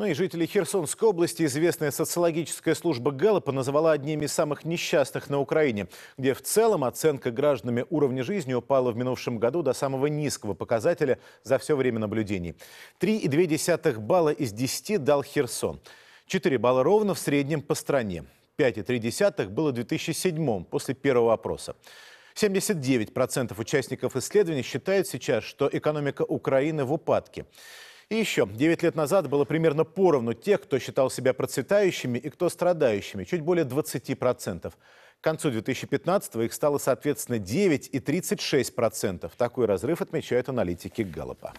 Ну и жители Херсонской области известная социологическая служба Гэллопа назвала одними из самых несчастных на Украине, где в целом оценка гражданами уровня жизни упала в минувшем году до самого низкого показателя за все время наблюдений. 3,2 балла из 10 дал Херсон. 4 балла ровно в среднем по стране. 5,3 было в 2007 после первого опроса. 79% участников исследования считают сейчас, что экономика Украины в упадке. И еще, девять лет назад было примерно поровну тех, кто считал себя процветающими и кто страдающими, чуть более 20%. К концу 2015-го их стало, соответственно, 9 и 36%. Такой разрыв отмечают аналитики Галлопа.